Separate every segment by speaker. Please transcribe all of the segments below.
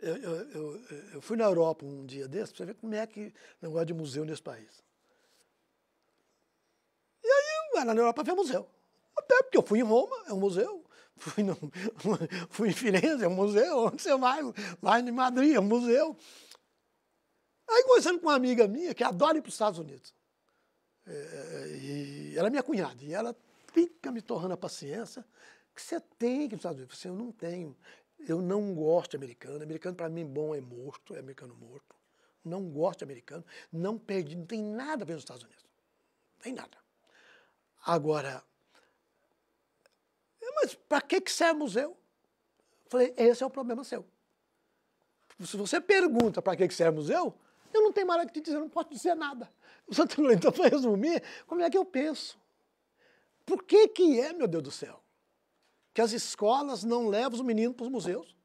Speaker 1: Eu, eu, eu, fui na Europa um dia desses para ver como é que negócio de museu nesse país. E aí, lá na Europa ver museu. Até porque eu fui em Roma, é um museu. Fui, no, fui em Firenze, é um museu. Onde você vai? Vai em Madrid, é um museu. Aí, conversando com uma amiga minha que adora ir para os Estados Unidos. É, e ela é minha cunhada. E ela fica me tornando a paciência que você tem que ir para os Estados Unidos. você assim, eu não tenho. Eu não gosto de americano. Americano, para mim, bom é morto, é americano morto. Não gosto de americano. Não perdi, não tem nada a ver nos Estados Unidos. Não tem nada. Agora, é, mas para que, que serve museu? Eu falei, esse é o problema seu. Se você pergunta para que, que serve museu, eu não tenho mais nada que te dizer, eu não posso dizer nada. Então, então para resumir, como é que eu penso? Por que que é, meu Deus do céu? que as escolas não levam os meninos para os museus.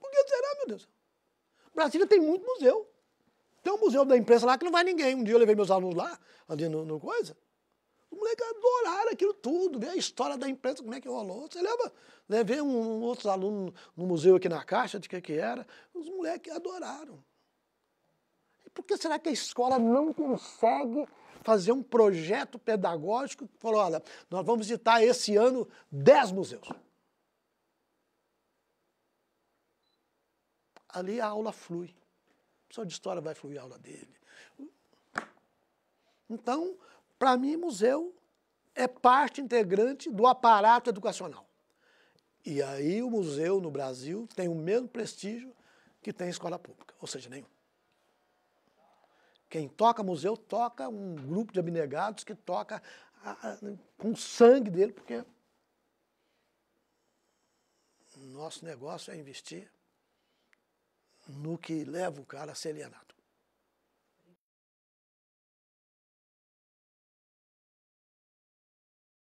Speaker 1: Por que será, meu Deus? Brasília tem muito museu. Tem um museu da imprensa lá que não vai ninguém. Um dia eu levei meus alunos lá, ali no, no coisa. Os moleques adoraram aquilo tudo, ver a história da imprensa, como é que rolou. Você lembra? levei né, um, um outro aluno no museu aqui na Caixa, de que que era. Os moleques adoraram. E por que será que a escola não consegue fazer um projeto pedagógico que falou: olha, nós vamos visitar esse ano 10 museus. Ali a aula flui. O pessoa de história vai fluir a aula dele. Então, para mim, museu é parte integrante do aparato educacional. E aí o museu no Brasil tem o mesmo prestígio que tem a escola pública, ou seja, nenhum. Quem toca museu toca um grupo de abnegados que toca a, ah, a, com o sangue dele, porque nosso negócio é investir no que leva o cara a ser alienado.